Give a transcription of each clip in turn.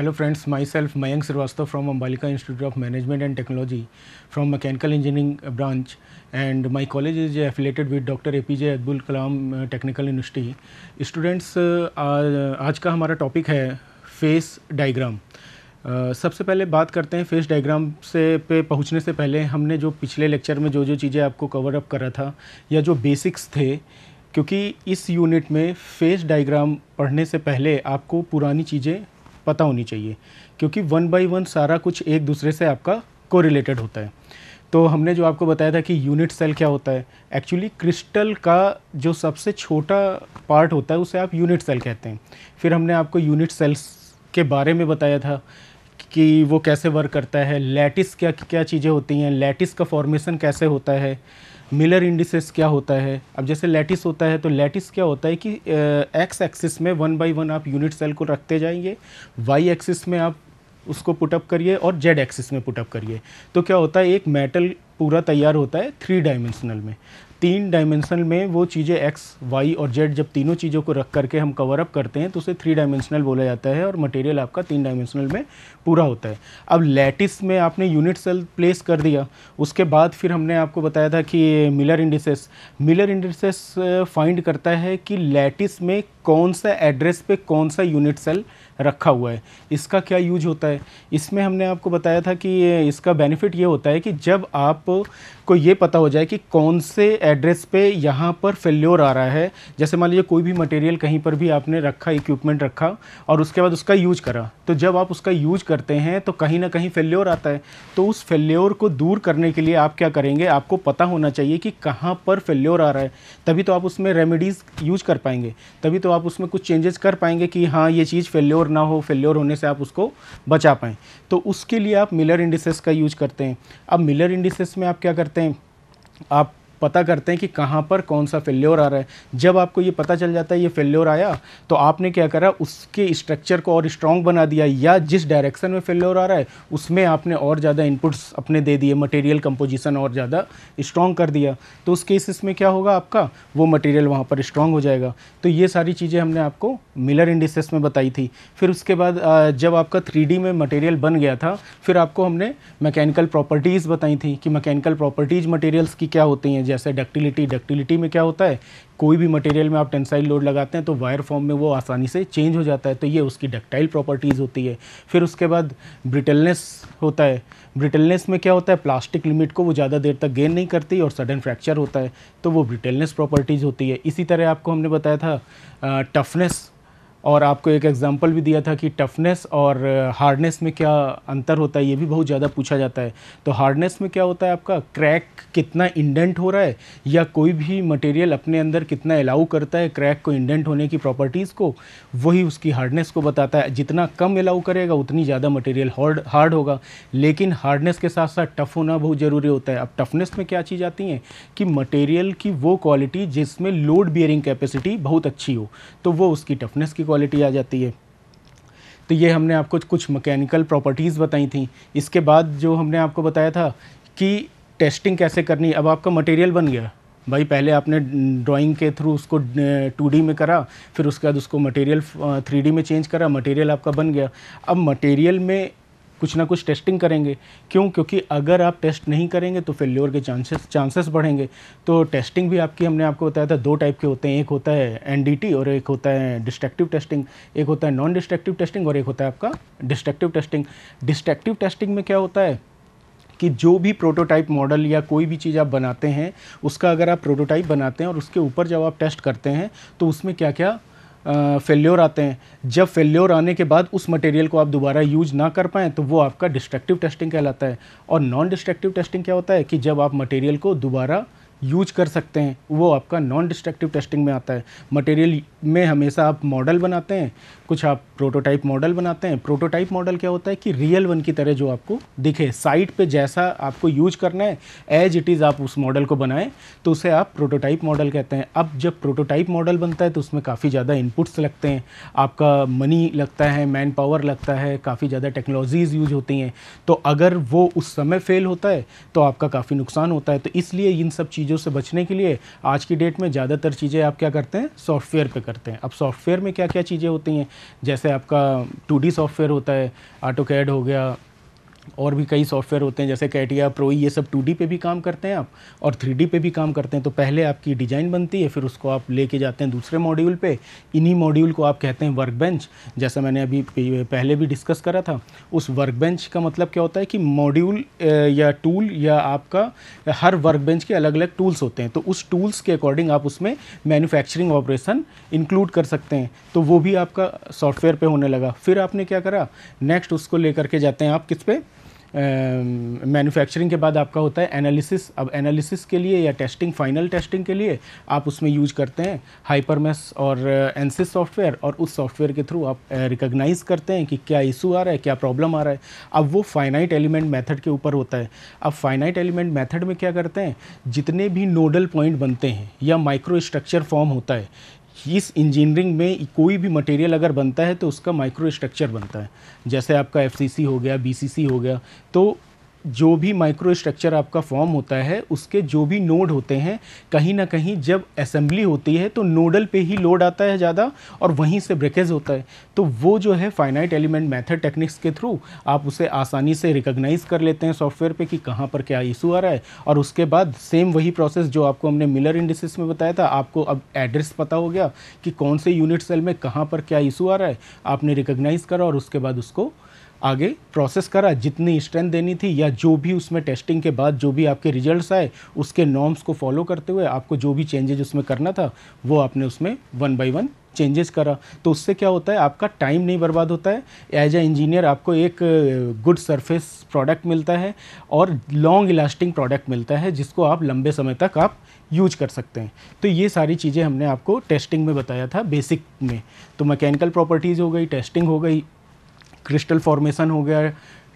hello friends myself Mayank Shrivastava from Ambalika Institute of Management and Technology from mechanical engineering branch and my college is affiliated with doctor A P J Abdul Kalam Technical University students आज का हमारा topic है phase diagram Uh, सबसे पहले बात करते हैं phase diagram से पे पहुंचने से पहले हमने जो पिछले लेक्चर में जो जो चीज़ें आपको कवर अप करा था या जो बेसिक्स थे क्योंकि इस यूनिट में फेस डायग्राम पढ़ने से पहले आपको पुरानी चीज़ें पता होनी चाहिए क्योंकि वन बाई वन सारा कुछ एक दूसरे से आपका कोरिलेटेड होता है तो हमने जो आपको बताया था कि यूनिट सेल क्या होता है एक्चुअली क्रिस्टल का जो सबसे छोटा पार्ट होता है उसे आप यूनिट सेल कहते हैं फिर हमने आपको यूनिट सेल्स के बारे में बताया था कि वो कैसे वर्क करता है लैटिस क्या क्या चीज़ें होती हैं लैटिस का फॉर्मेशन कैसे होता है मिलर इंडिसेस क्या होता है अब जैसे लेटिस होता है तो लेटिस क्या होता है कि एक्स एक्सिस में वन बाई वन आप यूनिट सेल को रखते जाएंगे वाई एक्सिस में आप उसको पुटअप करिए और जेड एक्सिस में पुटअप करिए तो क्या होता है एक मेटल पूरा तैयार होता है थ्री डायमेंशनल में तीन डायमेंशनल में वो चीज़ें एक्स वाई और जेड जब तीनों चीज़ों को रख करके हम कवर अप करते हैं तो उसे थ्री डायमेंशनल बोला जाता है और मटेरियल आपका तीन डायमेंशनल में पूरा होता है अब लैटिस में आपने यूनिट सेल प्लेस कर दिया उसके बाद फिर हमने आपको बताया था कि Miller indices Miller indices find करता है कि लैटिस में कौन सा एड्रेस पे कौन सा यूनिट सेल रखा हुआ है इसका क्या यूज होता है इसमें हमने आपको बताया था कि इसका बेनिफिट ये होता है कि जब आप को ये पता हो जाए कि कौन से एड्रेस पे यहाँ पर फेल्योर आ रहा है जैसे मान लीजिए कोई भी मटेरियल कहीं पर भी आपने रखा इक्विपमेंट रखा और उसके बाद उसका यूज करा तो जब आप उसका यूज करते हैं तो कहीं ना कहीं फेल्योर आता है तो उस फेल्योर को दूर करने के लिए आप क्या करेंगे आपको पता होना चाहिए कि कहाँ पर फेल्योर आ रहा है तभी तो आप उसमें रेमेडीज़ यूज कर पाएंगे तभी तो आप उसमें कुछ चेंजेस कर पाएंगे कि हाँ ये चीज़ फेल्योर ना हो फेल्योर होने से आप उसको बचा पाएँ तो उसके लिए आप मिलर इंडिसेस का यूज करते हैं अब मिलर इंडिसेस में आप क्या करते हैं आप पता करते हैं कि कहाँ पर कौन सा फेल्योर आ रहा है जब आपको ये पता चल जाता है ये फेल्योर आया तो आपने क्या करा उसके स्ट्रक्चर को और स्ट्रॉन्ग बना दिया या जिस डायरेक्शन में फेल्योर आ रहा है उसमें आपने और ज़्यादा इनपुट्स अपने दे दिए मटेरियल कंपोजिशन और ज़्यादा स्ट्रॉन्ग कर दिया तो उस केसेस में क्या होगा आपका वो मटेरियल वहाँ पर स्ट्रॉन्ग हो जाएगा तो ये सारी चीज़ें हमने आपको मिलर इंडिसेस में बताई थी फिर उसके बाद जब आपका थ्री में मटेरियल बन गया था फिर आपको हमने मैकेनिकल प्रॉपर्टीज़ बताई थी कि मैकेनिकल प्रॉपर्टीज़ मटेरियल्स की क्या होती हैं जैसे डक्टिलिटी डक्टिलिटी में क्या होता है कोई भी मटेरियल में आप टेंसाइल लोड लगाते हैं तो वायर फॉर्म में वो आसानी से चेंज हो जाता है तो ये उसकी डक्टाइल प्रॉपर्टीज़ होती है फिर उसके बाद ब्रिटलनेस होता है ब्रिटलनेस में क्या होता है प्लास्टिक लिमिट को वो ज़्यादा देर तक गेन नहीं करती और सडन फ्रैक्चर होता है तो वो ब्रिटलनेस प्रॉपर्टीज़ होती है इसी तरह आपको हमने बताया था टफनेस और आपको एक एग्जांपल भी दिया था कि टफनेस और हार्डनेस में क्या अंतर होता है ये भी बहुत ज़्यादा पूछा जाता है तो हार्डनेस में क्या होता है आपका क्रैक कितना इंडेंट हो रहा है या कोई भी मटेरियल अपने अंदर कितना अलाउ करता है क्रैक को इंडेंट होने की प्रॉपर्टीज़ को वही उसकी हार्डनेस को बताता है जितना कम अलाउ करेगा उतनी ज़्यादा मटेरियल हार्ड हार्ड होगा लेकिन हार्डनेस के साथ साथ टफ़ होना बहुत ज़रूरी होता है अब टफनेस में क्या चीज़ आती हैं कि मटेरियल की वो क्वालिटी जिसमें लोड बियरिंग कैपेसिटी बहुत अच्छी हो तो वो उसकी टफनेस की क्वालिटी आ जाती है तो ये हमने आपको कुछ मैकेनिकल प्रॉपर्टीज़ बताई थी इसके बाद जो हमने आपको बताया था कि टेस्टिंग कैसे करनी अब आपका मटेरियल बन गया भाई पहले आपने ड्राइंग के थ्रू उसको टू डी में करा फिर उसके बाद उसको मटेरियल थ्री डी में चेंज करा मटेरियल आपका बन गया अब मटेरियल में कुछ ना कुछ टेस्टिंग करेंगे क्यों क्योंकि अगर आप टेस्ट नहीं करेंगे तो फेल्योर के चांसेस चांसेस बढ़ेंगे तो टेस्टिंग भी आपकी हमने आपको बताया था दो टाइप के होते हैं एक होता है एन और एक होता है डिस्ट्रक्टिव टेस्टिंग एक होता है नॉन डिस्ट्रक्टिव टेस्टिंग और एक होता है आपका डिस्ट्रक्टिव टेस्टिंग डिस्ट्रक्टिव टेस्टिंग में क्या होता है कि जो भी प्रोटोटाइप मॉडल या कोई भी चीज़ आप बनाते हैं उसका अगर आप प्रोटोटाइप बनाते हैं और उसके ऊपर जब आप टेस्ट करते हैं तो उसमें क्या क्या फेल्योर आते हैं जब फेल्योर आने के बाद उस मटेरियल को आप दोबारा यूज ना कर पाएँ तो वो आपका डिस्ट्रक्टिव टेस्टिंग कहलाता है और नॉन डिस्ट्रक्टिव टेस्टिंग क्या होता है कि जब आप मटेरियल को दोबारा यूज कर सकते हैं वो आपका नॉन डिस्ट्रक्टिव टेस्टिंग में आता है मटेरियल में हमेशा आप मॉडल बनाते हैं कुछ आप प्रोटोटाइप मॉडल बनाते हैं प्रोटोटाइप मॉडल क्या होता है कि रियल वन की तरह जो आपको दिखे साइट पे जैसा आपको यूज करना है एज इट इज़ आप उस मॉडल को बनाएं तो उसे आप प्रोटोटाइप मॉडल कहते हैं अब जब प्रोटोटाइप मॉडल बनता है तो उसमें काफ़ी ज़्यादा इनपुट्स लगते हैं आपका मनी लगता है मैन पावर लगता है काफ़ी ज़्यादा टेक्नोलॉजीज़ यूज होती हैं तो अगर वो उस समय फेल होता है तो आपका काफ़ी नुकसान होता है तो इसलिए इन सब चीज़ों चीज़ों से बचने के लिए आज की डेट में ज़्यादातर चीज़ें आप क्या करते हैं सॉफ्टवेयर पे करते हैं अब सॉफ्टवेयर में क्या क्या चीज़ें होती हैं जैसे आपका टू सॉफ्टवेयर होता है ऑटो कैड हो गया और भी कई सॉफ्टवेयर होते हैं जैसे कैटिया प्रो ये सब 2D पे भी काम करते हैं आप और 3D पे भी काम करते हैं तो पहले आपकी डिज़ाइन बनती है फिर उसको आप लेके जाते हैं दूसरे मॉड्यूल पे इन्हीं मॉड्यूल को आप कहते हैं वर्क बेंच जैसा मैंने अभी पहले भी डिस्कस करा था उस वर्क बेंच का मतलब क्या होता है कि मॉड्यूल या टूल या आपका हर वर्क बेंच के अलग अलग टूल्स होते हैं तो उस टूल्स के अकॉर्डिंग आप उसमें मैन्युफैक्चरिंग ऑपरेशन इंक्लूड कर सकते हैं तो वो भी आपका सॉफ्टवेयर पर होने लगा फिर आपने क्या करा नेक्स्ट उसको लेकर के जाते हैं आप किस पे मैन्युफैक्चरिंग के बाद आपका होता है एनालिसिस अब एनालिसिस के लिए या टेस्टिंग फाइनल टेस्टिंग के लिए आप उसमें यूज करते हैं हाइपरमेस और एनसिस uh, सॉफ्टवेयर और उस सॉफ्टवेयर के थ्रू आप रिकग्नाइज uh, करते हैं कि क्या इशू आ रहा है क्या प्रॉब्लम आ रहा है अब वो फाइनाइट एलिमेंट मैथड के ऊपर होता है अब फाइनाइट एलिमेंट मैथड में क्या करते हैं जितने भी नोडल पॉइंट बनते हैं या माइक्रो स्ट्रक्चर फॉर्म होता है इस इंजीनियरिंग में कोई भी मटेरियल अगर बनता है तो उसका माइक्रो स्ट्रक्चर बनता है जैसे आपका एफ हो गया बी हो गया तो जो भी माइक्रो स्ट्रक्चर आपका फॉर्म होता है उसके जो भी नोड होते हैं कहीं ना कहीं जब असेंबली होती है तो नोडल पे ही लोड आता है ज़्यादा और वहीं से ब्रेकेज होता है तो वो जो है फाइनाइट एलिमेंट मेथड टेक्निक्स के थ्रू आप उसे आसानी से रिकॉग्नाइज कर लेते हैं सॉफ्टवेयर पे कि कहाँ पर क्या इशू आ रहा है और उसके बाद सेम वही प्रोसेस जो आपको हमने मिलर इंडिसिस में बताया था आपको अब एड्रेस पता हो गया कि कौन से यूनिट सेल में कहाँ पर क्या इशू आ रहा है आपने रिकोगनाइज़ करा और उसके बाद उसको आगे प्रोसेस करा जितनी स्ट्रेंथ देनी थी या जो भी उसमें टेस्टिंग के बाद जो भी आपके रिजल्ट्स आए उसके नॉर्म्स को फॉलो करते हुए आपको जो भी चेंजेज उसमें करना था वो आपने उसमें वन बाई वन चेंजेस करा तो उससे क्या होता है आपका टाइम नहीं बर्बाद होता है एज ए इंजीनियर आपको एक गुड सरफेस प्रोडक्ट मिलता है और लॉन्ग लास्टिंग प्रोडक्ट मिलता है जिसको आप लंबे समय तक आप यूज कर सकते हैं तो ये सारी चीज़ें हमने आपको टेस्टिंग में बताया था बेसिक में तो मैकेनिकल प्रॉपर्टीज़ हो गई टेस्टिंग हो गई क्रिस्टल फॉर्मेशन हो गया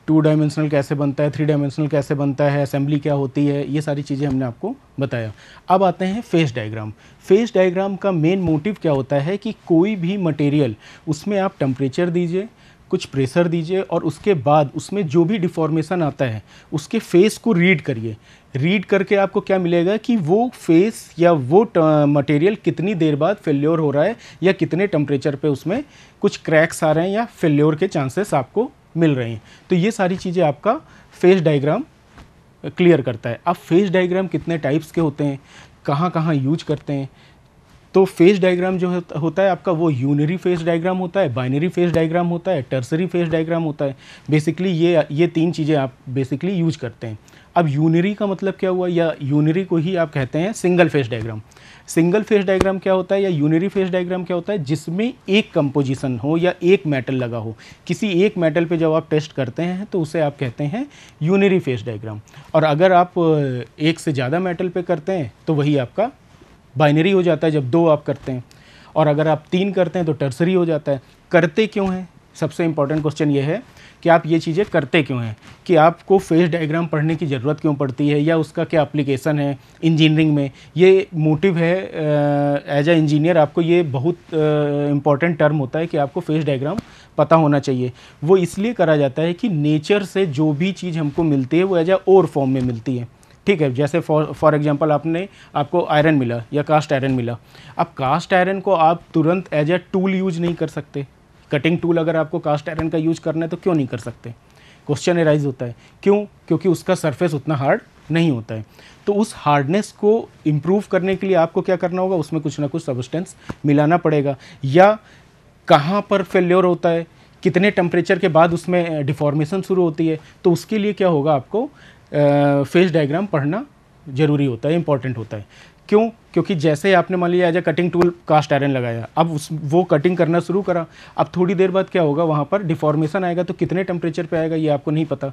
टू डायमेंशनल कैसे बनता है थ्री डायमेंशनल कैसे बनता है असेंबली क्या होती है ये सारी चीज़ें हमने आपको बताया अब आते हैं फेस डायग्राम फेस डायग्राम का मेन मोटिव क्या होता है कि कोई भी मटेरियल उसमें आप टेम्परेचर दीजिए कुछ प्रेशर दीजिए और उसके बाद उसमें जो भी डिफॉर्मेशन आता है उसके फेस को रीड करिए रीड करके आपको क्या मिलेगा कि वो फेस या वो मटेरियल कितनी देर बाद फेल्योर हो रहा है या कितने टेम्परेचर पे उसमें कुछ क्रैक्स आ रहे हैं या फेल्योर के चांसेस आपको मिल रहे हैं तो ये सारी चीज़ें आपका फेस डाइग्राम क्लियर करता है अब फेस डाइग्राम कितने टाइप्स के होते हैं कहाँ कहाँ यूज करते हैं तो फेज डायग्राम जो होता है आपका वो यूनरी फेज डायग्राम होता है बाइनरी फेज डायग्राम होता है टर्सरी फेज डायग्राम होता है बेसिकली ये ये तीन चीज़ें आप बेसिकली यूज करते हैं अब यूनरी का मतलब क्या हुआ या यूनरी को ही आप कहते हैं single phase diagram single phase diagram क्या होता है या यूनरी फेज डायग्राम क्या होता है जिसमें एक कंपोजिशन हो या एक मेटल लगा हो किसी एक मेटल पे जब आप टेस्ट करते हैं तो उसे आप कहते हैं यूनरी फेज डायग्राम और अगर आप एक से ज़्यादा मेटल पे करते हैं तो वही आपका बाइनरी हो जाता है जब दो आप करते हैं और अगर आप तीन करते हैं तो टर्सरी हो जाता है करते क्यों हैं सबसे इम्पॉर्टेंट क्वेश्चन ये है कि आप ये चीज़ें करते क्यों हैं कि आपको फेस डायग्राम पढ़ने की ज़रूरत क्यों पड़ती है या उसका क्या अप्लीकेशन है इंजीनियरिंग में ये मोटिव है एज ए इंजीनियर आपको ये बहुत इंपॉर्टेंट टर्म होता है कि आपको फेस डायग्राम पता होना चाहिए वो इसलिए करा जाता है कि नेचर से जो भी चीज़ हमको मिलती है वो एज ए और फॉर्म में मिलती है ठीक है जैसे फॉर फॉर एग्जांपल आपने आपको आयरन मिला या कास्ट आयरन मिला अब कास्ट आयरन को आप तुरंत एज ए टूल यूज नहीं कर सकते कटिंग टूल अगर आपको कास्ट आयरन का यूज करना है तो क्यों नहीं कर सकते क्वेश्चन एराइज होता है क्यों क्योंकि उसका सरफेस उतना हार्ड नहीं होता है तो उस हार्डनेस को इम्प्रूव करने के लिए आपको क्या करना होगा उसमें कुछ ना कुछ सबस्टेंस मिलाना पड़ेगा या कहाँ पर फेल्योर होता है कितने टेम्परेचर के बाद उसमें डिफॉर्मेशन eh, शुरू होती है तो उसके लिए क्या होगा आपको फेज डायग्राम पढ़ना ज़रूरी होता है इंपॉर्टेंट होता है क्यों क्योंकि जैसे आपने मान लिया as a cutting tool cast iron लगाया अब उस वो कटिंग करना शुरू करा अब थोड़ी देर बाद क्या होगा वहाँ पर डिफॉर्मेशन आएगा तो कितने टेम्परेचर पे आएगा ये आपको नहीं पता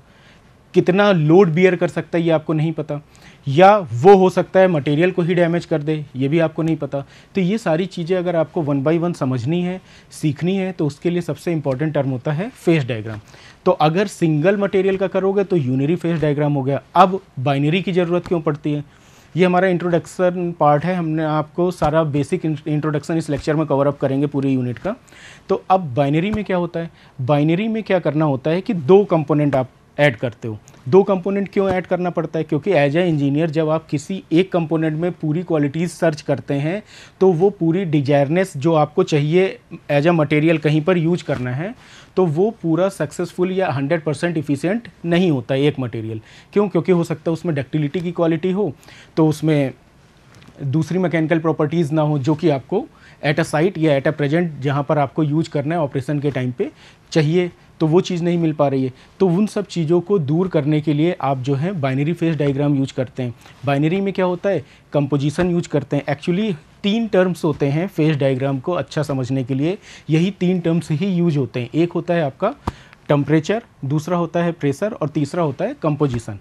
कितना लोड बियर कर सकता है ये आपको नहीं पता या वो हो सकता है मटेरियल को ही डैमेज कर दे ये भी आपको नहीं पता तो ये सारी चीज़ें अगर आपको वन बाई वन समझनी है सीखनी है तो उसके लिए सबसे इम्पॉर्टेंट टर्म होता है फेस डायग्राम तो अगर सिंगल मटेरियल का करोगे तो यूनरी फेस डायग्राम हो गया अब बाइनरी की ज़रूरत क्यों पड़ती है ये हमारा इंट्रोडक्शन पार्ट है हमने आपको सारा बेसिक इंट्रोडक्शन इस लेक्चर में कवर अप करेंगे पूरे यूनिट का तो अब बाइनरी में क्या होता है बाइनरी में क्या करना होता है कि दो कंपोनेंट आप ऐड करते हो दो कंपोनेंट क्यों ऐड करना पड़ता है क्योंकि एज ए इंजीनियर जब आप किसी एक कंपोनेंट में पूरी क्वालिटीज़ सर्च करते हैं तो वो पूरी डिजायरनेस जो आपको चाहिए एज ए मटेरियल कहीं पर यूज करना है तो वो पूरा सक्सेसफुल या 100 परसेंट इफ़िशेंट नहीं होता एक मटेरियल क्यों क्योंकि हो सकता है उसमें डक्टिलिटी की क्वालिटी हो तो उसमें दूसरी मैकेनिकल प्रॉपर्टीज़ ना हो जो कि आपको एट अ साइट या एट अ प्रेजेंट जहाँ पर आपको यूज करना है ऑपरेशन के टाइम पे चाहिए तो वो चीज़ नहीं मिल पा रही है तो उन सब चीज़ों को दूर करने के लिए आप जो है बाइनरी फेस डाइग्राम यूज करते हैं बाइनरी में क्या होता है कंपोजिशन यूज करते हैं एक्चुअली तीन टर्म्स होते हैं फेस डाइग्राम को अच्छा समझने के लिए यही तीन टर्म्स ही यूज होते हैं एक होता है आपका टम्परेचर दूसरा होता है प्रेशर और तीसरा होता है कंपोजिशन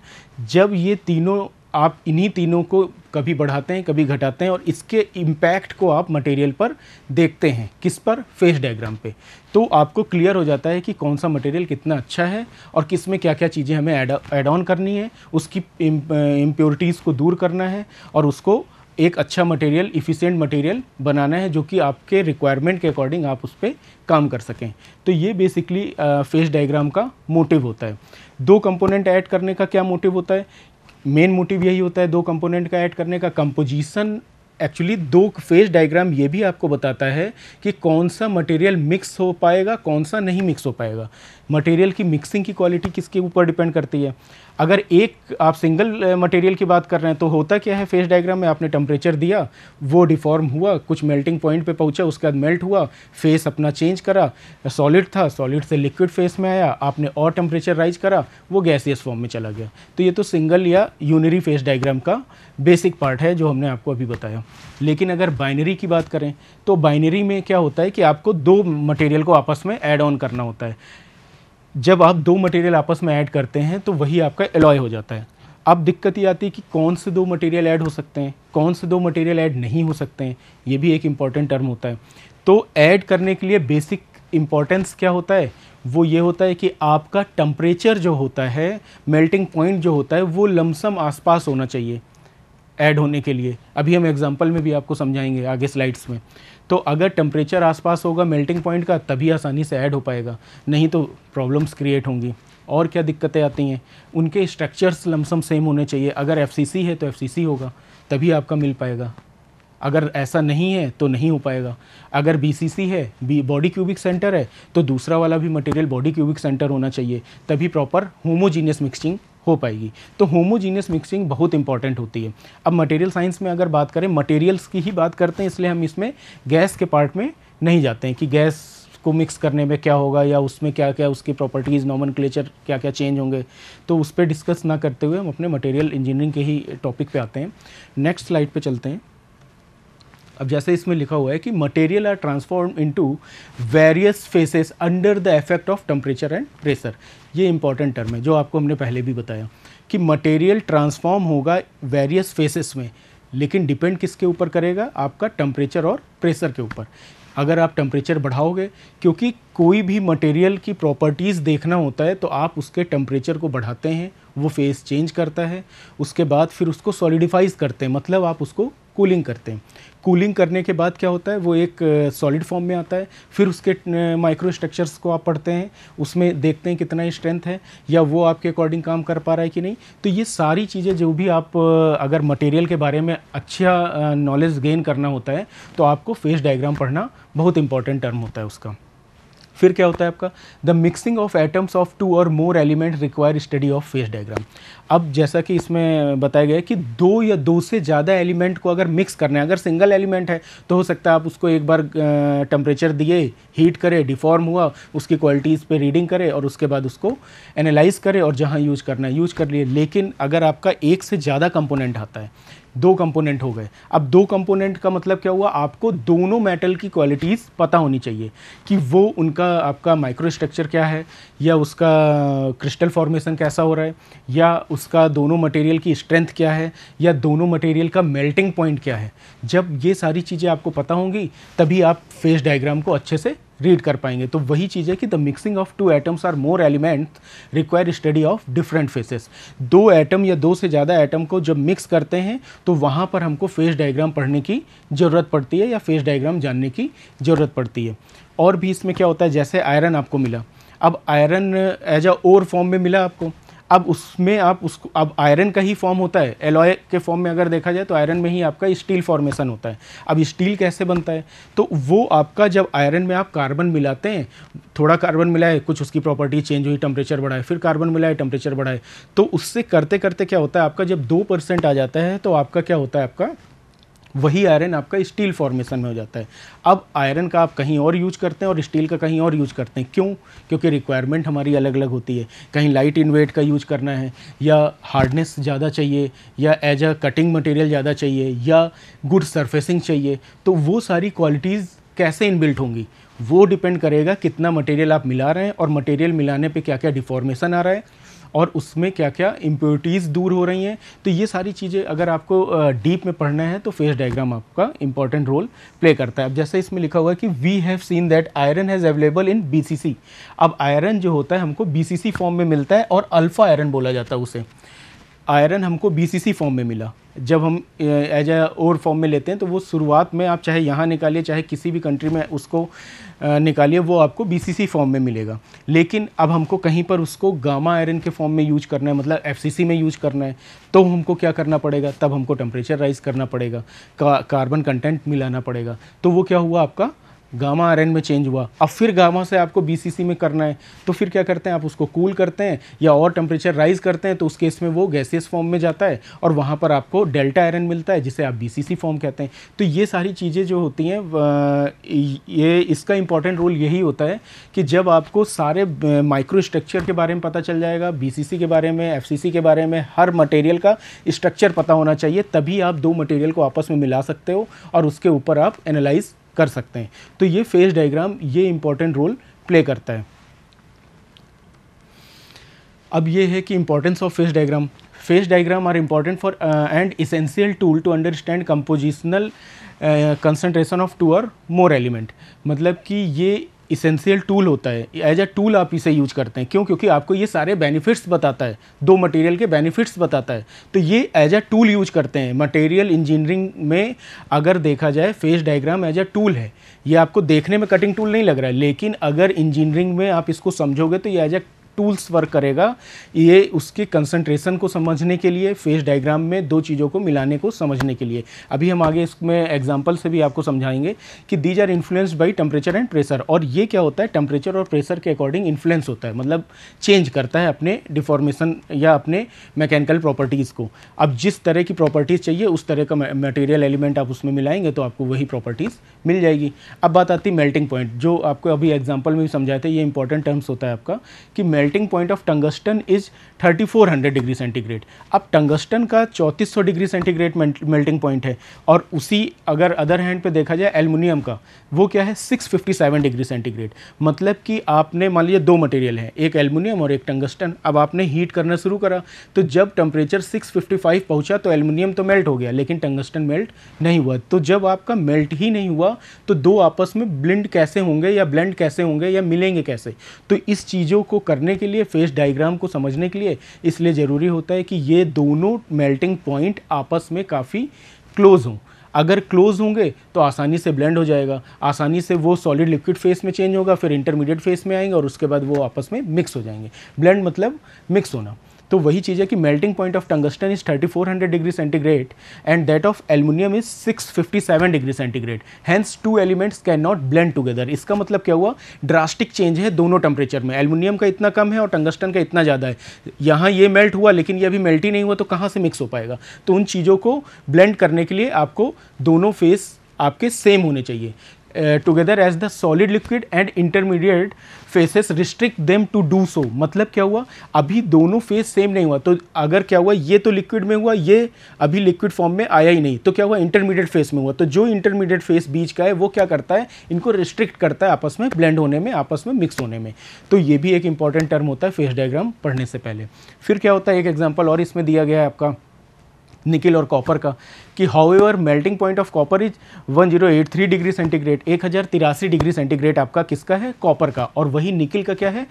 जब ये तीनों आप इन्हीं तीनों को कभी बढ़ाते हैं कभी घटाते हैं और इसके इम्पैक्ट को आप मटेरियल पर देखते हैं किस पर फेस डायग्राम पे तो आपको क्लियर हो जाता है कि कौन सा मटेरियल कितना अच्छा है और किस में क्या क्या चीज़ें हमें एड ऑन करनी है उसकी इम्प्योरिटीज़ को दूर करना है और उसको एक अच्छा मटेरियल इफ़िशेंट मटेरियल बनाना है जो कि आपके रिक्वायरमेंट के अकॉर्डिंग आप उस पर काम कर सकें तो ये बेसिकली फेस डायग्राम का मोटिव होता है दो कंपोनेंट ऐड करने का क्या मोटिव होता है मेन मोटिव यही होता है दो कंपोनेंट का ऐड करने का कंपोजिशन एक्चुअली दो फेज डायग्राम ये भी आपको बताता है कि कौन सा मटेरियल मिक्स हो पाएगा कौन सा नहीं मिक्स हो पाएगा मटेरियल की मिक्सिंग की क्वालिटी किसके ऊपर डिपेंड करती है अगर एक आप सिंगल मटेरियल की बात कर रहे हैं तो होता क्या है फेस डायग्राम में आपने टेम्परेचर दिया वो डिफॉर्म हुआ कुछ मेल्टिंग पॉइंट पे पहुंचा उसके बाद मेल्ट हुआ फेस अपना चेंज करा सॉलिड था सॉलिड से लिक्विड फेस में आया आपने और टेम्परेचर राइज करा वो गैसियस फॉर्म में चला गया तो ये तो सिंगल या यूनरी फेस डायग्राम का बेसिक पार्ट है जो हमने आपको अभी बताया लेकिन अगर बाइनरी की बात करें तो बाइनरी में क्या होता है कि आपको दो मटेरियल को आपस में एड ऑन करना होता है जब आप दो मटेरियल आपस में ऐड करते हैं तो वही आपका एलॉय हो जाता है अब दिक्कत ये आती है कि कौन से दो मटेरियल ऐड हो सकते हैं कौन से दो मटेरियल ऐड नहीं हो सकते हैं ये भी एक इम्पॉर्टेंट टर्म होता है तो ऐड करने के लिए बेसिक इम्पॉर्टेंस क्या होता है वो ये होता है कि आपका टम्परेचर जो होता है मेल्टिंग पॉइंट जो होता है वो लमसम आसपास होना चाहिए ऐड होने के लिए अभी हम एग्जांपल में भी आपको समझाएंगे आगे स्लाइड्स में तो अगर टेम्परेचर आसपास होगा मेल्टिंग पॉइंट का तभी आसानी से ऐड हो पाएगा नहीं तो प्रॉब्लम्स क्रिएट होंगी और क्या दिक्कतें आती हैं उनके स्ट्रक्चर्स लमसम सेम होने चाहिए अगर एफ है तो एफ होगा तभी आपका मिल पाएगा अगर ऐसा नहीं है तो नहीं हो पाएगा अगर बीसीसी है बी बॉडी क्यूबिक सेंटर है तो दूसरा वाला भी मटेरियल बॉडी क्यूबिक सेंटर होना चाहिए तभी प्रॉपर होमोजीनियस मिक्सिंग हो पाएगी तो होमोजीनियस मिक्सिंग बहुत इंपॉर्टेंट होती है अब मटेरियल साइंस में अगर बात करें मटेरियल्स की ही बात करते हैं इसलिए हम इसमें गैस के पार्ट में नहीं जाते हैं कि गैस को मिक्स करने में क्या होगा या उसमें क्या क्या उसकी प्रॉपर्टीज़ नॉमन क्या क्या चेंज होंगे तो उस पर डिस्कस ना करते हुए हम अपने मटेरियल इंजीनियरिंग के ही टॉपिक पे आते हैं नेक्स्ट स्लाइड पे चलते हैं अब जैसे इसमें लिखा हुआ है कि material are transform into various phases under the effect of temperature and pressure ये इंपॉर्टेंट टर्म है जो आपको हमने पहले भी बताया कि मटेरियल ट्रांसफॉर्म होगा वेरियस फेसेस में लेकिन डिपेंड किसके ऊपर करेगा आपका टेम्परेचर और प्रेशर के ऊपर अगर आप टेम्परेचर बढ़ाओगे क्योंकि कोई भी मटेरियल की प्रॉपर्टीज़ देखना होता है तो आप उसके टेम्परेचर को बढ़ाते हैं वो फेस चेंज करता है उसके बाद फिर उसको सॉलिडिफाइज करते हैं मतलब आप उसको कूलिंग करते हैं कूलिंग करने के बाद क्या होता है वो एक सॉलिड फॉर्म में आता है फिर उसके माइक्रो स्ट्रक्चर्स को आप पढ़ते हैं उसमें देखते हैं कितना स्ट्रेंथ है या वो आपके अकॉर्डिंग काम कर पा रहा है कि नहीं तो ये सारी चीज़ें जो भी आप अगर मटेरियल के बारे में अच्छा नॉलेज गेन करना होता है तो आपको फेस डायग्राम पढ़ना बहुत इंपॉर्टेंट टर्म होता है उसका फिर क्या होता है आपका the mixing of atoms of two और more element require study of phase diagram अब जैसा कि इसमें बताया गया कि दो या दो से ज़्यादा एलिमेंट को अगर मिक्स करना है अगर सिंगल एलिमेंट है तो हो सकता है आप उसको एक बार टेम्परेचर दिए हीट करें डिफॉर्म हुआ उसकी क्वालिटीज़ पे रीडिंग करें और उसके बाद उसको एनालाइज करें और जहाँ यूज करना है यूज कर लिए लेकिन अगर आपका एक से ज़्यादा कंपोनेंट आता है दो कंपोनेंट हो गए अब दो कंपोनेंट का मतलब क्या हुआ आपको दोनों मेटल की क्वालिटीज़ पता होनी चाहिए कि वो उनका आपका माइक्रोस्ट्रक्चर क्या है या उसका क्रिस्टल फॉर्मेशन कैसा हो रहा है या उसका दोनों मटेरियल की स्ट्रेंथ क्या है या दोनों मटेरियल का मेल्टिंग पॉइंट क्या है जब ये सारी चीज़ें आपको पता होंगी तभी आप फेस डाइग्राम को अच्छे से रीड कर पाएंगे तो वही चीज़ है कि the mixing of two atoms or more element require study of different phases दो एटम या दो से ज़्यादा एटम को जब मिक्स करते हैं तो वहाँ पर हमको फेस डायग्राम पढ़ने की ज़रूरत पड़ती है या फेस डायग्राम जानने की ज़रूरत पड़ती है और भी इसमें क्या होता है जैसे आयरन आपको मिला अब आयरन एज अ और फॉर्म में मिला आपको अब उसमें आप उसको अब आयरन का ही फॉर्म होता है एलॉय के फॉर्म में अगर देखा जाए तो आयरन में ही आपका स्टील फॉर्मेशन होता है अब स्टील कैसे बनता है तो वो आपका जब आयरन में आप कार्बन मिलाते हैं थोड़ा कार्बन मिलाए कुछ उसकी प्रॉपर्टी चेंज हुई टेम्परेचर बढ़ाए फिर कार्बन मिलाए टेम्परेचर बढ़ाए तो उससे करते करते क्या होता है आपका जब दो परसेंट आ जाता है तो आपका क्या होता है आपका वही आयरन आपका स्टील फॉर्मेशन में हो जाता है अब आयरन का आप कहीं और यूज करते हैं और स्टील का कहीं और यूज करते हैं क्यों क्योंकि रिक्वायरमेंट हमारी अलग अलग होती है कहीं लाइट इन वेट का यूज करना है या हार्डनेस ज़्यादा चाहिए या एज अ कटिंग मटेरियल ज़्यादा चाहिए या गुड सर्फेसिंग चाहिए तो वो सारी क्वालिटीज़ कैसे इनबिल्ट होंगी वो डिपेंड करेगा कितना मटेरियल आप मिला रहे हैं और मटेरियल मिलाने पे क्या क्या डिफॉर्मेशन आ रहा है और उसमें क्या क्या इम्प्योरिटीज़ दूर हो रही हैं तो ये सारी चीज़ें अगर आपको डीप में पढ़ना है तो फेस डायग्राम आपका इंपॉर्टेंट रोल प्ले करता है अब जैसे इसमें लिखा हुआ है कि we have seen that iron has available in B अब आयरन जो होता है हमको बी फॉर्म में मिलता है और अल्फ़ा आयरन बोला जाता है उसे आयरन हमको बी फॉर्म में मिला जब हम एज ए और फॉर्म में लेते हैं तो वो शुरुआत में आप चाहे यहाँ निकालिए चाहे किसी भी कंट्री में उसको निकालिए वो आपको बीसीसी फॉर्म में मिलेगा लेकिन अब हमको कहीं पर उसको गामा आयरन के फॉर्म में यूज करना है मतलब एफसीसी में यूज करना है तो हमको क्या करना पड़ेगा तब हमको टेम्परेचर राइज करना पड़ेगा का, कार्बन कंटेंट मिलाना पड़ेगा तो वो क्या हुआ आपका गामा आर में चेंज हुआ अब फिर गामा से आपको बीसीसी में करना है तो फिर क्या करते हैं आप उसको कूल करते हैं या और टेम्परेचर राइज करते हैं तो उस केस में वो गैसियस फॉर्म में जाता है और वहाँ पर आपको डेल्टा आयरन मिलता है जिसे आप बीसीसी फॉर्म कहते हैं तो ये सारी चीज़ें जो होती हैं ये इसका इंपॉर्टेंट रोल यही होता है कि जब आपको सारे माइक्रो स्ट्रक्चर के बारे में पता चल जाएगा बी के बारे में एफ के बारे में हर मटेरियल का स्ट्रक्चर पता होना चाहिए तभी आप दो मटेरियल को आपस में मिला सकते हो और उसके ऊपर आप एनालाइज कर सकते हैं तो ये फेस डायग्राम ये इम्पॉर्टेंट रोल प्ले करता है अब ये है कि importance of phase diagram phase diagram are important for and essential tool to understand compositional concentration of two और मोर एलिमेंट मतलब कि ये इसेंशियल टूल होता है एज अ टूल आप इसे यूज करते हैं क्यों क्योंकि आपको ये सारे बेनिफिट्स बताता है दो मटेरियल के बेनिफिट्स बताता है तो ये एज अ टूल यूज करते हैं मटेरियल इंजीनियरिंग में अगर देखा जाए phase diagram as a tool है ये आपको देखने में कटिंग टूल नहीं लग रहा है लेकिन अगर इंजीनियरिंग में आप इसको समझोगे तो ये एज अ टूल्स वर्क करेगा ये उसके कंसंट्रेशन को समझने के लिए फेस डायग्राम में दो चीज़ों को मिलाने को समझने के लिए अभी हम आगे इसमें एग्जाम्पल से भी आपको समझाएंगे कि these are influenced by temperature and pressure और ये क्या होता है टेम्परेचर और प्रेशर के अकॉर्डिंग इन्फ्लुएंस होता है मतलब चेंज करता है अपने डिफॉर्मेशन या अपने मैकेनिकल प्रॉपर्टीज़ को अब जिस तरह की प्रॉपर्टीज़ चाहिए उस तरह का मटेरियल एलिमेंट आप उसमें मिलाएंगे तो आपको वही प्रॉपर्टीज़ मिल जाएगी अब बात आती है मेल्टिंग पॉइंट जो आपको अभी एग्जाम्पल में भी समझाते ये इंपॉर्टेंट टर्म्स होता है आपका कि melting point of tungsten is 3400 degree centigrade अब टंगस्टन का 3400 डिग्री सेंटीग्रेड मेल्टिंग पॉइंट है और उसी अगर अदर हैंड पे देखा जाए एलमिनियम का वो क्या है 657 डिग्री सेंटीग्रेड मतलब कि आपने मान लीजिए दो मटेरियल हैं एक एलमिनियम और एक टंगस्टन अब आपने हीट करना शुरू करा तो जब टेम्परेचर 655 पहुंचा तो एलमिनियम तो मेल्ट हो गया लेकिन टंगस्टन मेल्ट नहीं हुआ तो जब आपका मेल्ट ही नहीं हुआ तो दो आपस में ब्लेंड कैसे होंगे या ब्लेंड कैसे होंगे या मिलेंगे कैसे तो इस चीज़ों को करने समझने के लिए फेस डाइग्राम को समझने के लिए इसलिए ज़रूरी होता है कि ये दोनों मेल्टिंग पॉइंट आपस में काफ़ी क्लोज हों अगर क्लोज होंगे तो आसानी से ब्लेंड हो जाएगा आसानी से वो सॉलिड लिक्विड फेस में चेंज होगा फिर इंटरमीडिएट फेस में आएंगे और उसके बाद वो आपस में मिक्स हो जाएंगे ब्लेंड मतलब मिक्स होना तो वही चीज़ है कि melting point of tungsten is 3400 degree centigrade and that of aluminium is 657 degree centigrade hence two elements cannot blend together इसका मतलब क्या हुआ ड्रास्टिक चेंज है दोनों टेम्परेचर में एल्युमिनियम का इतना कम है और टंगस्टन का इतना ज़्यादा है यहाँ ये मेल्ट हुआ लेकिन ये अभी मेल्ट ही नहीं हुआ तो कहाँ से मिक्स हो पाएगा तो उन चीज़ों को ब्लेंड करने के लिए आपको दोनों फेस आपके सेम होने चाहिए together as the solid liquid and intermediate phases restrict them to do so मतलब क्या हुआ अभी दोनों फेज सेम नहीं हुआ तो अगर क्या हुआ ये तो लिक्विड में हुआ ये अभी लिक्विड फॉर्म में आया ही नहीं तो क्या हुआ इंटरमीडिएट फेज में हुआ तो जो इंटरमीडिएट फेस बीच का है वो क्या करता है इनको रिस्ट्रिक्ट करता है आपस में ब्लेंड होने में आपस में मिक्स होने में तो ये भी एक इंपॉर्टेंट टर्म होता है फेस डायग्राम पढ़ने से पहले फिर क्या होता है एक एग्जाम्पल और इसमें दिया गया है आपका निकिल और कॉपर का कि however melting point of copper is 1083 degree centigrade एक हज़ार तिरासी डिग्री सेंटीग्रेड आपका किसका है कॉपर का और वही निकिल का क्या है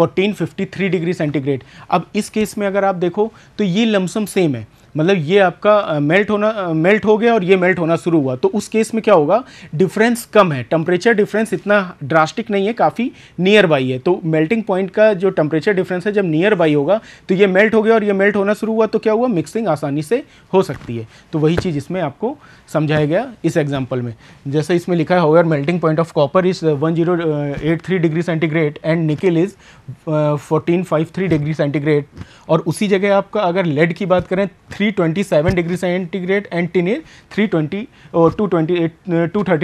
1453 डिग्री सेंटीग्रेड अब इस केस में अगर आप देखो तो ये लमसम सेम है मतलब ये आपका मेल्ट होना मेल्ट हो गया और ये मेल्ट होना शुरू हुआ तो उस केस में क्या होगा डिफरेंस कम है टेम्परेचर डिफरेंस इतना ड्रास्टिक नहीं है काफ़ी नियर बाई है तो मेल्टिंग पॉइंट का जो टेम्परेचर डिफरेंस है जब नियर बाई होगा तो ये मेल्ट हो गया और ये मेल्ट होना शुरू हुआ तो क्या हुआ मिक्सिंग आसानी से हो सकती है तो वही चीज़ इसमें आपको समझाया गया इस एग्जाम्पल में जैसे इसमें लिखा है however melting point of copper is one zero eight three degree centigrade and nickel is fourteen five three degree centigrade और उसी जगह आपका अगर लेड की बात करें three 327 degree centigrade and tin is 320 और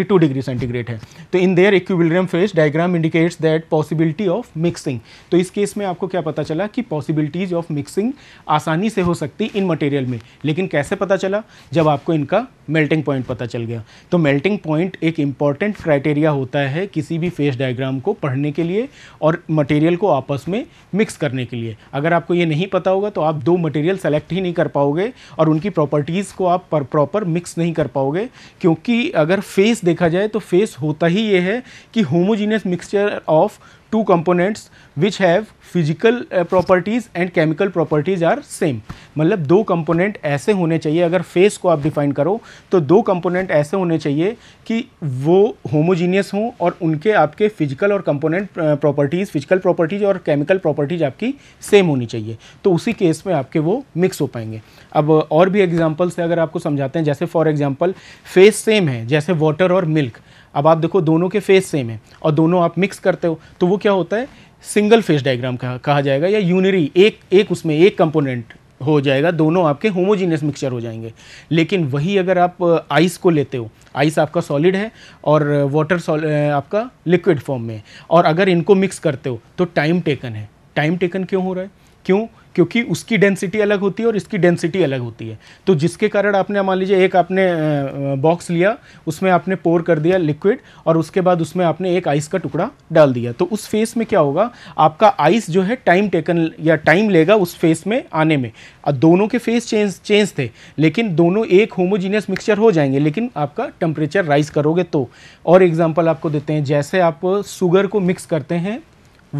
टू डिग्री सेंटीग्रेड है तो in their equilibrium phase diagram indicates that possibility of mixing तो इस केस में आपको क्या पता चला कि पॉसिबिलिटीज ऑफ मिक्सिंग आसानी से हो सकती इन मटेरियल में लेकिन कैसे पता चला जब आपको इनका मेल्टिंग पॉइंट पता चल गया तो मेल्टिंग पॉइंट एक इम्पॉर्टेंट क्राइटेरिया होता है किसी भी फेस डायग्राम को पढ़ने के लिए और मटेरियल को आपस में मिक्स करने के लिए अगर आपको ये नहीं पता होगा तो आप दो मटेरियल सेलेक्ट ही नहीं कर पाओगे और उनकी प्रॉपर्टीज़ को आप प्रॉपर मिक्स नहीं कर पाओगे क्योंकि अगर फेस देखा जाए तो फेस होता ही ये है कि homogeneous mixture of two components which have physical uh, properties and chemical properties are same मतलब दो component ऐसे होने चाहिए अगर phase को आप define करो तो दो component ऐसे होने चाहिए कि वो homogeneous हों और उनके आपके physical और component uh, properties physical properties और chemical properties आपकी same होनी चाहिए तो उसी case में आपके वो mix हो पाएंगे अब और भी examples से अगर आपको समझाते हैं जैसे for example फेस same है जैसे water और milk अब आप देखो दोनों के फेस सेम है और दोनों आप मिक्स करते हो तो वो क्या होता है सिंगल फेस डायग्राम कहा, कहा जाएगा या यूनरी एक एक उसमें एक कंपोनेंट हो जाएगा दोनों आपके होमोजीनियस मिक्सचर हो जाएंगे लेकिन वही अगर आप आइस uh, को लेते हो आइस आपका सॉलिड है और वाटर uh, uh, आपका लिक्विड फॉर्म में और अगर इनको मिक्स करते हो तो टाइम टेकन है टाइम टेकन क्यों हो रहा है क्यों क्योंकि उसकी डेंसिटी अलग होती है और इसकी डेंसिटी अलग होती है तो जिसके कारण आपने मान लीजिए एक आपने बॉक्स लिया उसमें आपने पोर कर दिया लिक्विड और उसके बाद उसमें आपने एक आइस का टुकड़ा डाल दिया तो उस फेस में क्या होगा आपका आइस जो है टाइम टेकन या टाइम लेगा उस फेस में आने में दोनों के फेस चेंज चेंज थे लेकिन दोनों एक होमोजीनियस मिक्सचर हो जाएंगे लेकिन आपका टेम्परेचर राइज करोगे तो और एग्जाम्पल आपको देते हैं जैसे आप शुगर को मिक्स करते हैं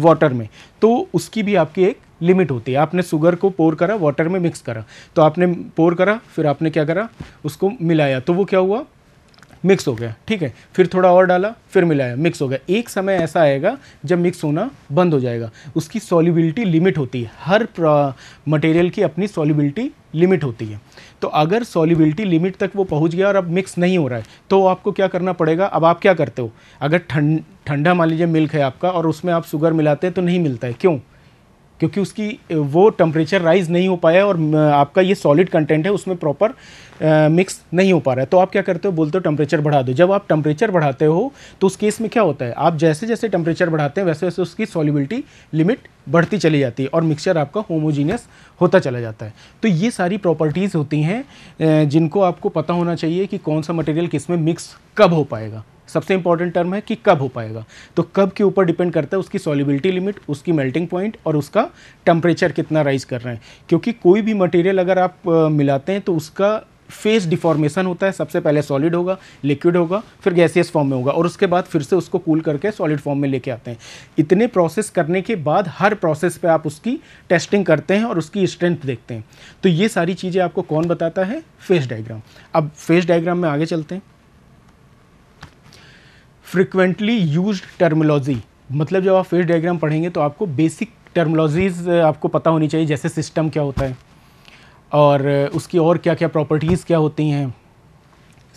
वाटर में तो उसकी भी आपकी एक लिमिट होती है आपने शुगर को पोर करा वाटर में मिक्स करा तो आपने पोर करा फिर आपने क्या करा उसको मिलाया तो वो क्या हुआ मिक्स हो गया ठीक है फिर थोड़ा और डाला फिर मिलाया मिक्स हो गया एक समय ऐसा आएगा जब मिक्स होना बंद हो जाएगा उसकी सॉलिबिलिटी लिमिट होती है हर मटेरियल की अपनी सॉलिबिलिटी लिमिट होती है तो अगर सॉलिबिलिटी लिमिट तक वो पहुंच गया और अब मिक्स नहीं हो रहा है तो आपको क्या करना पड़ेगा अब आप क्या करते हो अगर ठंड ठंडा मान लीजिए मिल्क है आपका और उसमें आप शुगर मिलाते हैं तो नहीं मिलता है क्यों क्योंकि उसकी वो टेम्परेचर राइज नहीं हो पाया और आपका ये सॉलिड कंटेंट है उसमें प्रॉपर मिक्स नहीं हो पा रहा है तो आप क्या करते हो बोलते हो टेम्परेचर बढ़ा दो जब आप टेम्परेचर बढ़ाते हो तो उस केस में क्या होता है आप जैसे जैसे टेम्परेचर बढ़ाते हैं वैसे वैसे उसकी सॉलिबिलिटी लिमिट बढ़ती चली जाती है और मिक्सचर आपका होमोजीनियस होता चला जाता है तो ये सारी प्रॉपर्टीज़ होती हैं जिनको आपको पता होना चाहिए कि कौन सा मटेरियल किस में मिक्स कब हो पाएगा सबसे इंपॉर्टेंट टर्म है कि कब हो पाएगा तो कब के ऊपर डिपेंड करता है उसकी सॉलिबिलिटी लिमिट उसकी मेल्टिंग पॉइंट और उसका टेम्परेचर कितना राइज कर रहे हैं क्योंकि कोई भी मटेरियल अगर आप मिलाते हैं तो उसका फेस डिफॉर्मेशन होता है सबसे पहले सॉलिड होगा लिक्विड होगा फिर गैसियस फॉर्म में होगा और उसके बाद फिर से उसको कूल करके सॉलिड फॉर्म में लेके आते हैं इतने प्रोसेस करने के बाद हर प्रोसेस पे आप उसकी टेस्टिंग करते हैं और उसकी स्ट्रेंथ देखते हैं तो ये सारी चीज़ें आपको कौन बताता है फेस डाइग्राम अब फेस डाइग्राम में आगे चलते हैं फ्रिक्वेंटली यूज टर्मोलॉजी मतलब जब आप फेस डायग्राम पढ़ेंगे तो आपको बेसिक टर्मोलॉजीज़ आपको पता होनी चाहिए जैसे सिस्टम क्या होता है और उसकी और क्या क्या प्रॉपर्टीज़ क्या होती हैं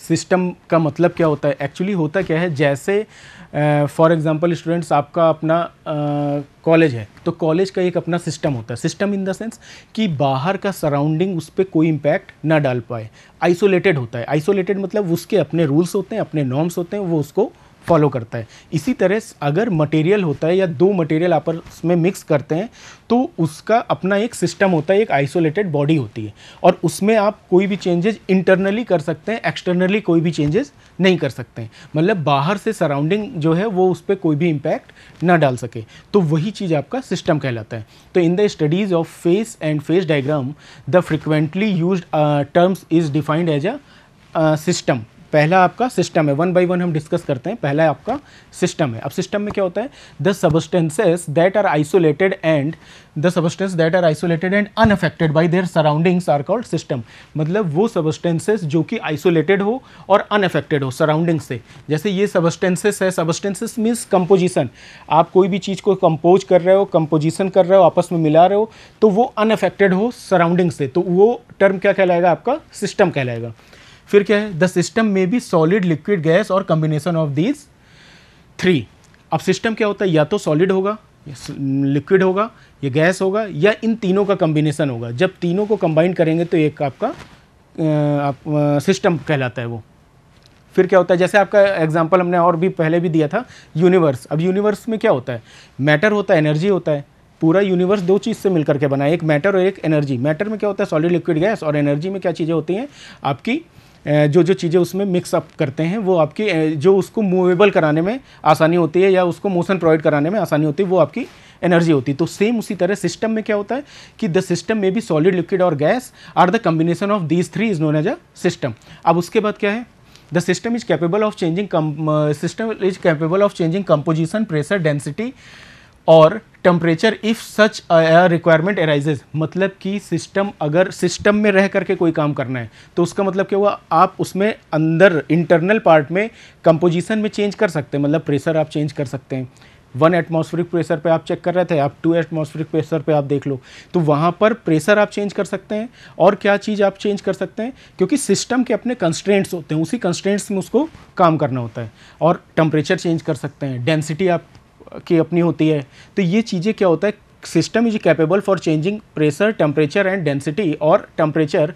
सिस्टम का मतलब क्या होता है एक्चुअली होता क्या है जैसे फॉर एग्ज़ाम्पल स्टूडेंट्स आपका अपना कॉलेज uh, है तो कॉलेज का एक अपना सिस्टम होता है सिस्टम इन द सेंस कि बाहर का सराउंडिंग उस पर कोई इम्पैक्ट ना डाल पाए आइसोलेटेड होता है आइसोलेटेड मतलब उसके अपने रूल्स होते हैं अपने नॉर्म्स होते हैं वो उसको फॉलो करता है इसी तरह अगर मटेरियल होता है या दो मटेरियल आपस में मिक्स करते हैं तो उसका अपना एक सिस्टम होता है एक आइसोलेटेड बॉडी होती है और उसमें आप कोई भी चेंजेस इंटरनली कर सकते हैं एक्सटर्नली कोई भी चेंजेस नहीं कर सकते हैं मतलब बाहर से सराउंडिंग जो है वो उस पर कोई भी इम्पैक्ट ना डाल सके तो वही चीज़ आपका सिस्टम कहलाता है तो in the studies of phase and phase diagram the frequently use terms is defined as a system पहला आपका सिस्टम है वन बाई वन हम डिस्कस करते हैं पहला आपका सिस्टम है अब सिस्टम में क्या होता है the substances that are isolated and the substance that are isolated and unaffected by their surroundings are called system मतलब वो सबस्टेंसेज जो कि आइसोलेटेड हो और अनअफेक्टेड हो सराउंडिंग से जैसे ये सबस्टेंसेस है सबस्टेंसेस मीन्स कंपोजिशन आप कोई भी चीज़ को कंपोज कर रहे हो कंपोजिशन कर रहे हो आपस में मिला रहे हो तो वो अनअफेक्टेड हो सराउंडिंग से तो वो टर्म क्या कहलाएगा आपका सिस्टम कहलाएगा फिर क्या है द सिस्टम में बी सॉलिड लिक्विड गैस और कम्बिनेशन ऑफ दीज थ्री अब सिस्टम क्या होता है या तो सॉलिड होगा लिक्विड होगा या गैस होगा या इन तीनों का कम्बिनेशन होगा जब तीनों को कंबाइन करेंगे तो एक आपका आप, सिस्टम कहलाता है वो फिर क्या होता है जैसे आपका एग्जाम्पल हमने और भी पहले भी दिया था यूनिवर्स अब यूनिवर्स में क्या होता है मैटर होता है एनर्जी होता है पूरा यूनिवर्स दो चीज़ से मिलकर के बना है एक मैटर और एक एनर्जी मैटर में क्या होता है सॉलिड लिक्विड गैस और एनर्जी में क्या चीज़ें होती हैं आपकी जो जो चीज़ें उसमें मिक्सअप करते हैं वो आपकी जो उसको मूवेबल कराने में आसानी होती है या उसको मोशन प्रोवाइड कराने में आसानी होती है वो आपकी एनर्जी होती है तो सेम उसी तरह सिस्टम में क्या होता है कि द सिस्टम में भी सॉलिड लिक्विड और gas are the combination of these three is known as a system अब उसके बाद क्या है the system is capable of changing system is capable of changing of pressure density और temperature if such requirement arises मतलब कि system अगर system में रह करके कोई काम करना है तो उसका मतलब क्या हुआ आप उसमें अंदर इंटरनल पार्ट में कंपोजिशन में चेंज कर सकते हैं मतलब प्रेशर आप चेंज कर सकते हैं वन एटमॉस्फेरिक प्रेशर पे आप चेक कर रहे थे आप टू एटमॉस्फेरिक प्रेशर पे आप देख लो तो वहाँ पर प्रेशर आप चेंज कर सकते हैं और क्या चीज़ आप चेंज कर सकते हैं क्योंकि सिस्टम के अपने कंस्ट्रेंट्स होते हैं उसी कंस्ट्रेंट्स में उसको काम करना होता है और टम्परेचर चेंज कर सकते हैं डेंसिटी आप की अपनी होती है तो ये चीज़ें क्या होता है system is capable for changing pressure temperature and density और टेम्परेचर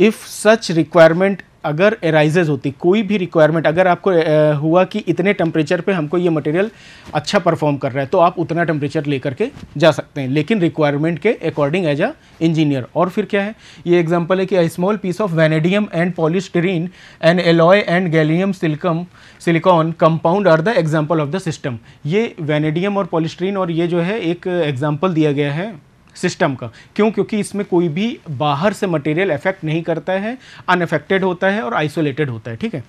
इफ़ सच रिक्वायरमेंट अगर एराइजेज होती कोई भी रिक्वायरमेंट अगर आपको आ, हुआ कि इतने टेम्परेचर पे हमको ये मटेरियल अच्छा परफॉर्म कर रहा है तो आप उतना टेम्परेचर लेकर के जा सकते हैं लेकिन रिक्वायरमेंट के अकॉर्डिंग एज अ इंजीनियर और फिर क्या है ये एग्जांपल है कि a small piece of vanadium and polystyrene and alloy and gallium silcum silicon compound are the example of the system ये वेनेडियम और पॉलिस्टरीन और ये जो है एक एग्जाम्पल दिया गया है सिस्टम का क्यों क्योंकि इसमें कोई भी बाहर से मटेरियल इफेक्ट नहीं करता है अनफेक्टेड होता है और आइसोलेटेड होता है ठीक है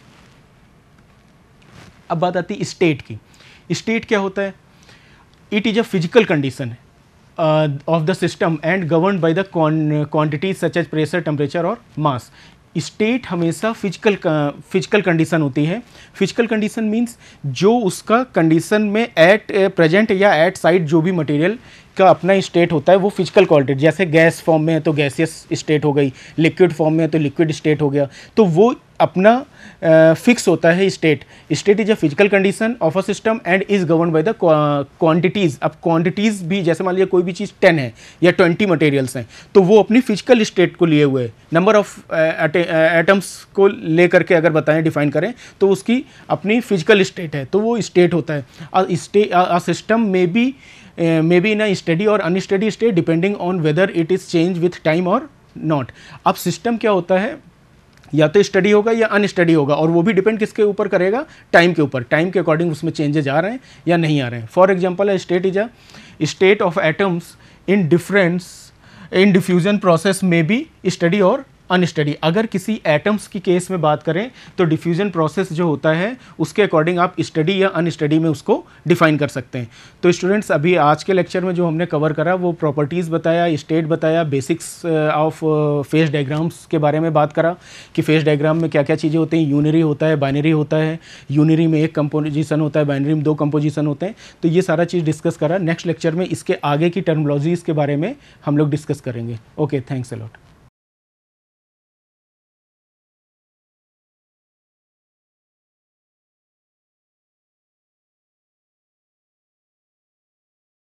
अब बात आती है स्टेट की स्टेट क्या होता है it is a physical condition of the system and govern by the quantities such as pressure temperature और मास स्टेट हमेशा फिजिकल फिजिकल कंडीशन होती है फिजिकल कंडीशन मीन्स जो उसका कंडीशन में एट प्रेजेंट या एट साइट जो भी मटेरियल का अपना स्टेट होता है वो फिजिकल क्वालिटी जैसे गैस फॉर्म में है तो गैसियस स्टेट हो गई लिक्विड फॉर्म में है तो लिक्विड स्टेट हो गया तो वो अपना फिक्स होता है state state is a physical condition of a system and is govern by the quantities अब क्वांटिटीज़ भी जैसे मान लीजिए कोई भी चीज़ टेन है या ट्वेंटी मटेरियल्स हैं तो वो अपनी फिजिकल स्टेट को लिए हुए नंबर ऑफ एटम्स को लेकर के अगर बताएं डिफाइन करें तो उसकी अपनी फिजिकल स्टेट है तो वो स्टेट होता है सिस्टम में भी may be in a steady और unsteady state depending on whether it is change with time और नॉट अब सिस्टम क्या होता है या तो स्टडी होगा या अनस्टडी होगा और वो भी डिपेंड किसके ऊपर करेगा टाइम के ऊपर टाइम के अकॉर्डिंग उसमें चेंजेज आ रहे हैं या नहीं आ रहे हैं for example state is a state of atoms in difference in diffusion process में भी स्टडी और अनस्टडी अगर किसी एटम्स की केस में बात करें तो डिफ्यूजन प्रोसेस जो होता है उसके अकॉर्डिंग आप स्टडी या अनस्टडी में उसको डिफाइन कर सकते हैं तो स्टूडेंट्स अभी आज के लेक्चर में जो हमने कवर करा वो प्रॉपर्टीज़ बताया स्टेट बताया बेसिक्स ऑफ फेस डायग्राम्स के बारे में बात करा कि फेस डायग्राम में क्या क्या चीज़ें होती हैं यूनरी होता है बाइनरी होता है यूनरी में एक कंपोजिशन होता है बाइनरी में दो कंपोजिशन होते हैं तो ये सारा चीज़ डिस्कस करा नेक्स्ट लेक्चर में इसके आगे की टर्मोलॉजीज़ के बारे में हम लोग डिस्कस करेंगे ओके थैंक्स अलॉट